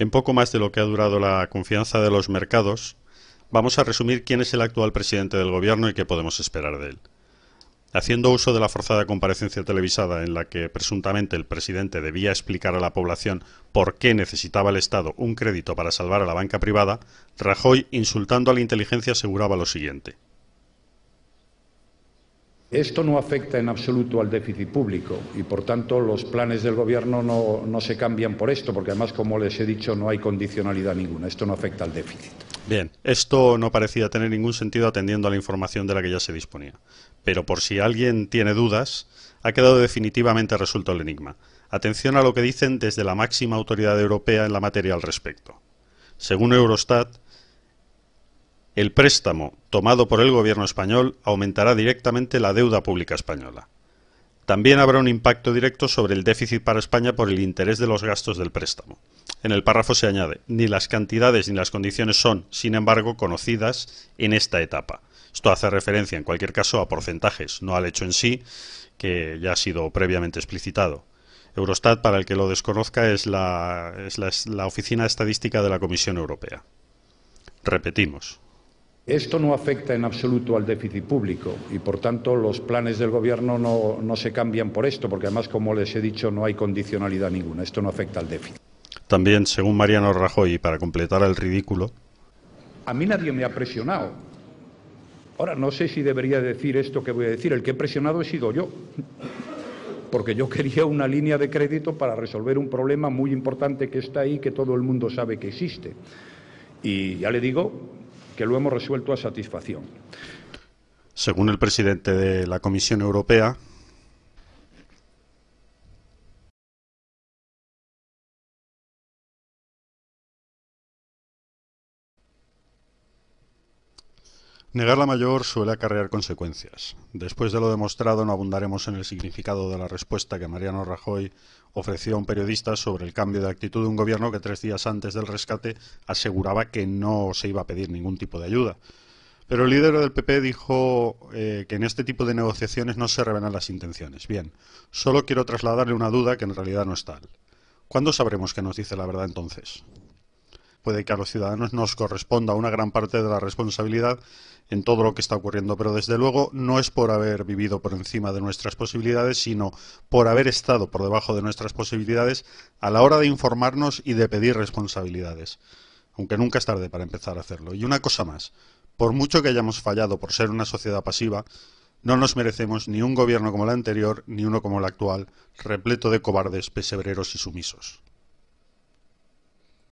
En poco más de lo que ha durado la confianza de los mercados, vamos a resumir quién es el actual presidente del gobierno y qué podemos esperar de él. Haciendo uso de la forzada comparecencia televisada en la que presuntamente el presidente debía explicar a la población por qué necesitaba el Estado un crédito para salvar a la banca privada, Rajoy, insultando a la inteligencia, aseguraba lo siguiente. Esto no afecta en absoluto al déficit público y, por tanto, los planes del Gobierno no, se cambian por esto, porque además, como les he dicho, no hay condicionalidad ninguna. Esto no afecta al déficit. Bien, esto no parecía tener ningún sentido atendiendo a la información de la que ya se disponía. Pero por si alguien tiene dudas, ha quedado definitivamente resuelto el enigma. Atención a lo que dicen desde la máxima autoridad europea en la materia al respecto. Según Eurostat, el préstamo tomado por el gobierno español aumentará directamente la deuda pública española. También habrá un impacto directo sobre el déficit para España por el interés de los gastos del préstamo. En el párrafo se añade, ni las cantidades ni las condiciones son, sin embargo, conocidas en esta etapa. Esto hace referencia, en cualquier caso, a porcentajes, no al hecho en sí, que ya ha sido previamente explicitado. Eurostat, para el que lo desconozca, es la, Oficina Estadística de la Comisión Europea. Repetimos, esto no afecta en absoluto al déficit público y, por tanto, los planes del Gobierno no, se cambian por esto, porque además, como les he dicho, no hay condicionalidad ninguna. Esto no afecta al déficit. También, según Mariano Rajoy, para completar el ridículo. A mí nadie me ha presionado. Ahora, no sé si debería decir esto que voy a decir. El que he presionado he sido yo. Porque yo quería una línea de crédito para resolver un problema muy importante que está ahí, que todo el mundo sabe que existe. Y ya le digo que lo hemos resuelto a satisfacción. Según el presidente de la Comisión Europea, Negar la mayor suele acarrear consecuencias. Después de lo demostrado no abundaremos en el significado de la respuesta que Mariano Rajoy ofreció a un periodista sobre el cambio de actitud de un gobierno que tres días antes del rescate aseguraba que no se iba a pedir ningún tipo de ayuda. Pero el líder del PP dijo eh, que en este tipo de negociaciones no se revelan las intenciones. Bien, solo quiero trasladarle una duda que en realidad no es tal. ¿Cuándo sabremos que nos dice la verdad entonces? puede que a los ciudadanos nos corresponda una gran parte de la responsabilidad en todo lo que está ocurriendo, pero desde luego no es por haber vivido por encima de nuestras posibilidades, sino por haber estado por debajo de nuestras posibilidades a la hora de informarnos y de pedir responsabilidades, aunque nunca es tarde para empezar a hacerlo. Y una cosa más, por mucho que hayamos fallado por ser una sociedad pasiva, no nos merecemos ni un gobierno como el anterior, ni uno como el actual, repleto de cobardes, pesebreros y sumisos.